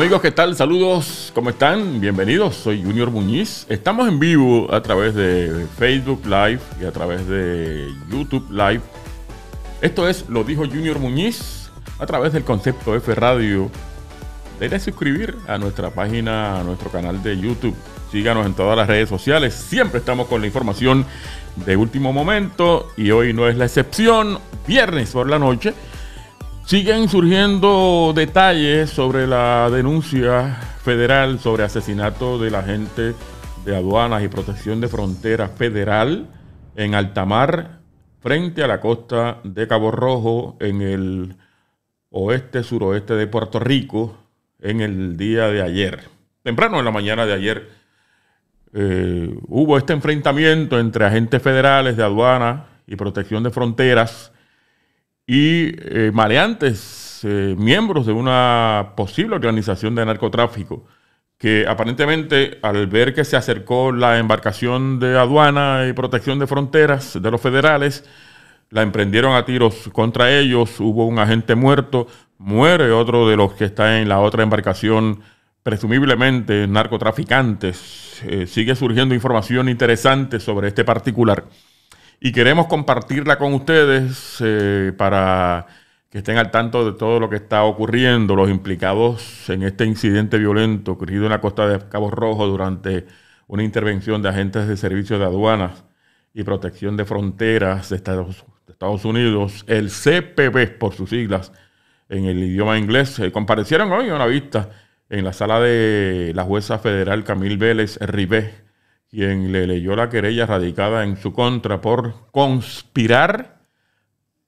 Amigos, ¿qué tal? Saludos, ¿cómo están? Bienvenidos, soy Junior Muñiz. Estamos en vivo a través de Facebook Live y a través de YouTube Live. Esto es Lo dijo Junior Muñiz a través del concepto F Radio. Dejen a suscribir a nuestra página, a nuestro canal de YouTube. Síganos en todas las redes sociales. Siempre estamos con la información de último momento y hoy no es la excepción. Viernes por la noche Siguen surgiendo detalles sobre la denuncia federal sobre asesinato la gente de aduanas y protección de fronteras federal en altamar frente a la costa de Cabo Rojo en el oeste suroeste de Puerto Rico en el día de ayer. Temprano en la mañana de ayer eh, hubo este enfrentamiento entre agentes federales de aduanas y protección de fronteras y eh, maleantes, eh, miembros de una posible organización de narcotráfico, que aparentemente al ver que se acercó la embarcación de aduana y protección de fronteras de los federales, la emprendieron a tiros contra ellos, hubo un agente muerto, muere otro de los que está en la otra embarcación, presumiblemente narcotraficantes. Eh, sigue surgiendo información interesante sobre este particular y queremos compartirla con ustedes eh, para que estén al tanto de todo lo que está ocurriendo. Los implicados en este incidente violento ocurrido en la costa de Cabo Rojo durante una intervención de agentes de servicio de aduanas y protección de fronteras de Estados, Unidos, el CPB por sus siglas en el idioma inglés, eh, comparecieron hoy a una vista en la sala de la jueza federal Camil Vélez Ribé quien le leyó la querella radicada en su contra por conspirar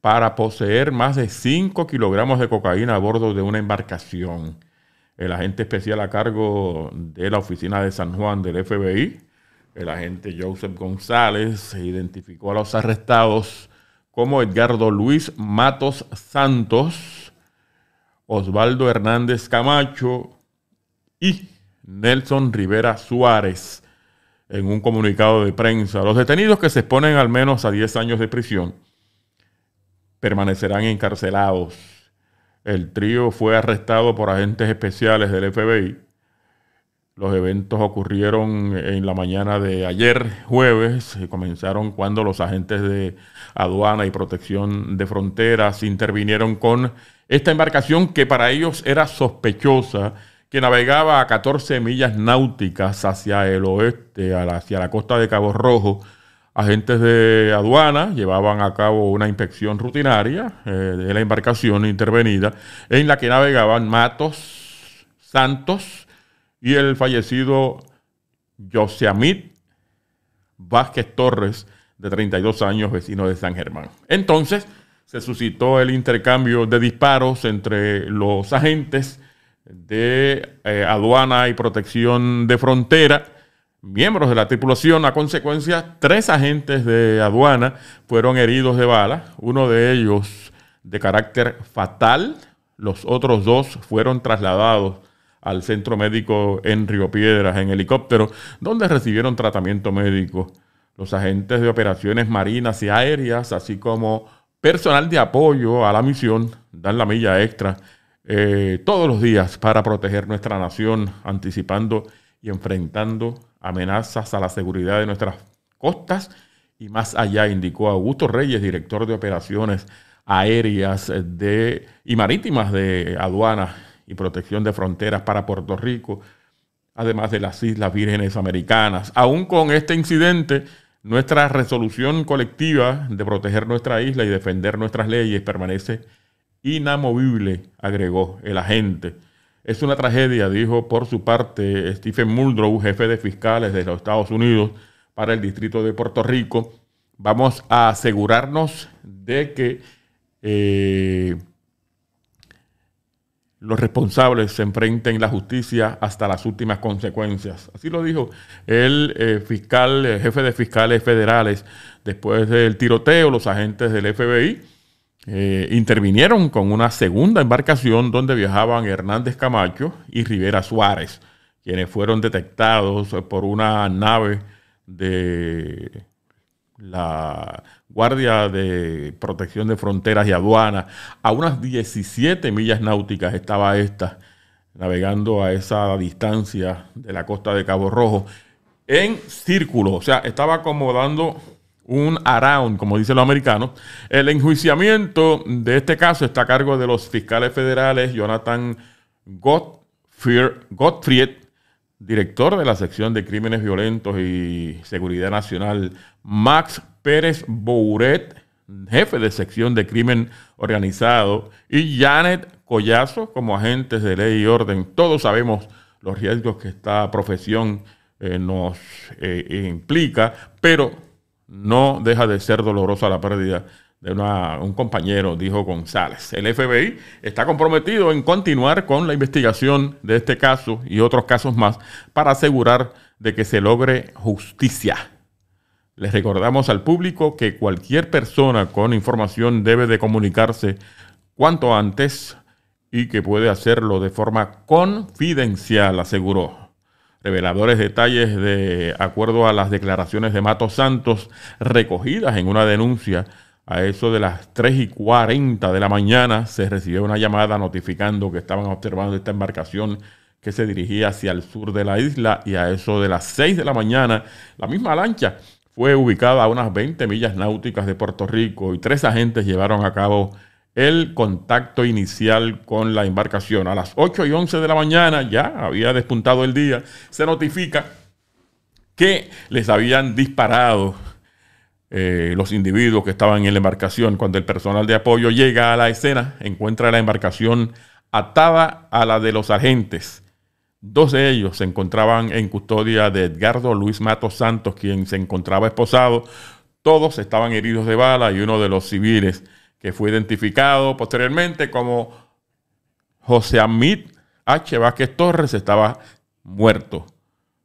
para poseer más de 5 kilogramos de cocaína a bordo de una embarcación. El agente especial a cargo de la oficina de San Juan del FBI, el agente Joseph González, identificó a los arrestados como Edgardo Luis Matos Santos, Osvaldo Hernández Camacho y Nelson Rivera Suárez en un comunicado de prensa, los detenidos que se exponen al menos a 10 años de prisión permanecerán encarcelados. El trío fue arrestado por agentes especiales del FBI. Los eventos ocurrieron en la mañana de ayer, jueves, y comenzaron cuando los agentes de aduana y protección de fronteras intervinieron con esta embarcación que para ellos era sospechosa que navegaba a 14 millas náuticas hacia el oeste, hacia la costa de Cabo Rojo. Agentes de aduana llevaban a cabo una inspección rutinaria eh, de la embarcación intervenida, en la que navegaban Matos, Santos y el fallecido Yosemite Vázquez Torres, de 32 años, vecino de San Germán. Entonces se suscitó el intercambio de disparos entre los agentes de eh, aduana y protección de frontera, miembros de la tripulación. A consecuencia, tres agentes de aduana fueron heridos de bala, uno de ellos de carácter fatal, los otros dos fueron trasladados al centro médico en Río Piedras en helicóptero, donde recibieron tratamiento médico. Los agentes de operaciones marinas y aéreas, así como personal de apoyo a la misión, dan la milla extra eh, todos los días para proteger nuestra nación, anticipando y enfrentando amenazas a la seguridad de nuestras costas y más allá, indicó Augusto Reyes, director de operaciones aéreas y marítimas de aduanas y protección de fronteras para Puerto Rico, además de las Islas Vírgenes Americanas. Aún con este incidente, nuestra resolución colectiva de proteger nuestra isla y defender nuestras leyes permanece inamovible, agregó el agente. Es una tragedia, dijo por su parte Stephen Muldrow, jefe de fiscales de los Estados Unidos para el Distrito de Puerto Rico. Vamos a asegurarnos de que eh, los responsables se enfrenten la justicia hasta las últimas consecuencias. Así lo dijo el eh, fiscal, el jefe de fiscales federales. Después del tiroteo, los agentes del FBI eh, intervinieron con una segunda embarcación donde viajaban Hernández Camacho y Rivera Suárez, quienes fueron detectados por una nave de la Guardia de Protección de Fronteras y Aduanas. A unas 17 millas náuticas estaba esta, navegando a esa distancia de la costa de Cabo Rojo, en círculo, o sea, estaba acomodando un around, como dicen los americanos. El enjuiciamiento de este caso está a cargo de los fiscales federales Jonathan Gottfried, director de la sección de Crímenes Violentos y Seguridad Nacional, Max Pérez Bouret, jefe de sección de Crimen Organizado, y Janet Collazo como agentes de ley y orden. Todos sabemos los riesgos que esta profesión eh, nos eh, implica, pero no deja de ser dolorosa la pérdida de un compañero, dijo González. El FBI está comprometido en continuar con la investigación de este caso y otros casos más para asegurar de que se logre justicia. Les recordamos al público que cualquier persona con información debe de comunicarse cuanto antes y que puede hacerlo de forma confidencial, aseguró reveladores detalles de acuerdo a las declaraciones de Matos Santos recogidas en una denuncia. A eso de las 3 y 40 de la mañana se recibió una llamada notificando que estaban observando esta embarcación que se dirigía hacia el sur de la isla y a eso de las 6 de la mañana la misma lancha fue ubicada a unas 20 millas náuticas de Puerto Rico y tres agentes llevaron a cabo el contacto inicial con la embarcación. A las 8 y 11 de la mañana, ya había despuntado el día, se notifica que les habían disparado eh, los individuos que estaban en la embarcación. Cuando el personal de apoyo llega a la escena, encuentra la embarcación atada a la de los agentes. Dos de ellos se encontraban en custodia de Edgardo Luis Matos Santos, quien se encontraba esposado. Todos estaban heridos de bala y uno de los civiles que fue identificado posteriormente como José Amit H. Vázquez Torres, estaba muerto.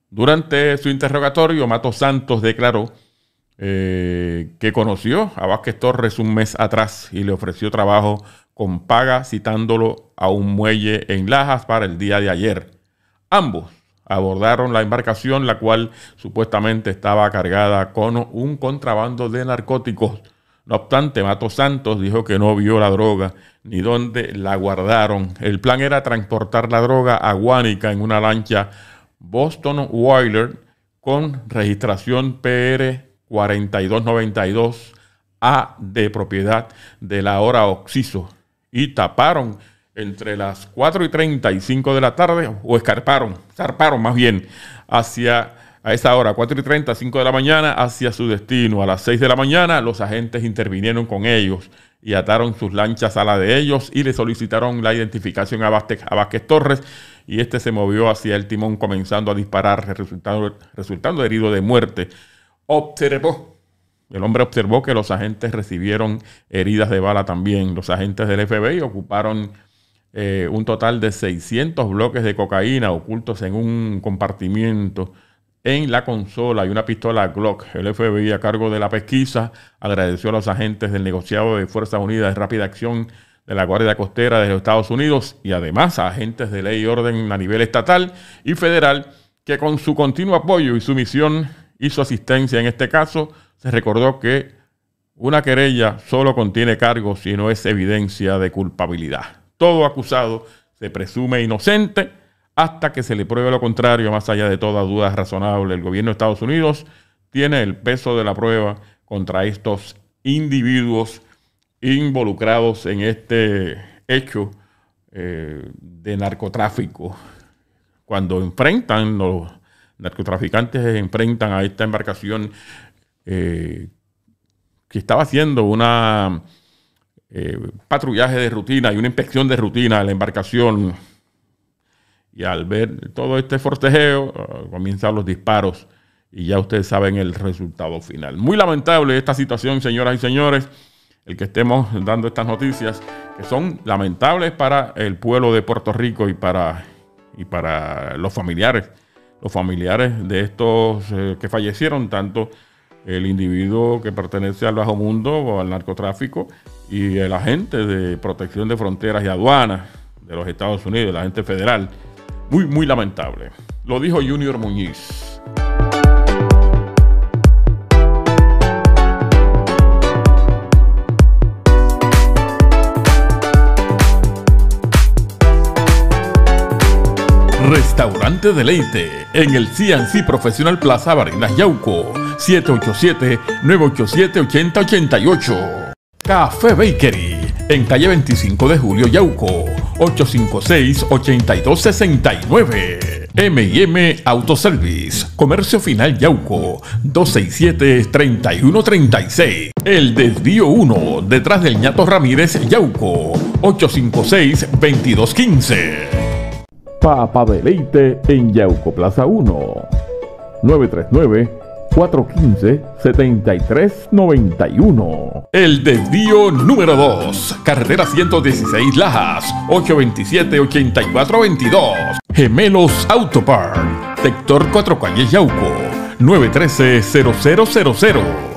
Durante su interrogatorio, Mato Santos declaró eh, que conoció a Vázquez Torres un mes atrás y le ofreció trabajo con paga citándolo a un muelle en Lajas para el día de ayer. Ambos abordaron la embarcación, la cual supuestamente estaba cargada con un contrabando de narcóticos no obstante, Mato Santos dijo que no vio la droga ni dónde la guardaron. El plan era transportar la droga a Guánica en una lancha Boston Wilder con registración PR 4292 A de propiedad de la hora Oxiso y taparon entre las 4 y 35 de la tarde o escarparon, zarparon más bien hacia a esa hora, 4 y 30, 5 de la mañana, hacia su destino. A las 6 de la mañana, los agentes intervinieron con ellos y ataron sus lanchas a la de ellos y le solicitaron la identificación a, Vázquez, Torres y este se movió hacia el timón comenzando a disparar, resultando, herido de muerte. Observó el hombre observó que los agentes recibieron heridas de bala también. Los agentes del FBI ocuparon eh, un total de 600 bloques de cocaína ocultos en un compartimiento en la consola y una pistola Glock. El FBI a cargo de la pesquisa agradeció a los agentes del negociado de Fuerzas Unidas de Rápida Acción de la Guardia Costera de los Estados Unidos y además a agentes de ley y orden a nivel estatal y federal que con su continuo apoyo y su misión y su asistencia en este caso, se recordó que una querella solo contiene cargos y no es evidencia de culpabilidad. Todo acusado se presume inocente hasta que se le pruebe lo contrario, más allá de toda duda razonable. El gobierno de Estados Unidos tiene el peso de la prueba contra estos individuos involucrados en este hecho eh, de narcotráfico. Cuando enfrentan, los narcotraficantes enfrentan a esta embarcación eh, que estaba haciendo un eh, patrullaje de rutina y una inspección de rutina a la embarcación y al ver todo este fortejeo eh, comienzan los disparos y ya ustedes saben el resultado final. Muy lamentable esta situación, señoras y señores, el que estemos dando estas noticias, que son lamentables para el pueblo de Puerto Rico y para, y para los familiares, los familiares de estos eh, que fallecieron, tanto el individuo que pertenece al bajo mundo o al narcotráfico y el agente de protección de fronteras y aduanas de los Estados Unidos, la gente federal muy, muy lamentable. Lo dijo Junior Muñiz. Restaurante Deleite en el CNC Profesional Plaza Barinas Yauco 787-987-8088. Café Bakery en calle 25 de Julio Yauco 856-8269. MM Autoservice, Comercio Final Yauco, 267-3136. El Desvío 1, detrás del ñato Ramírez Yauco, 856-2215. Papa Deleite en Yauco Plaza 1, 939 415-7391. El desvío número 2, carretera 116 Lajas, 827-8422. Gemelos Autopark, sector 4 Calle Yauco, 913-0000.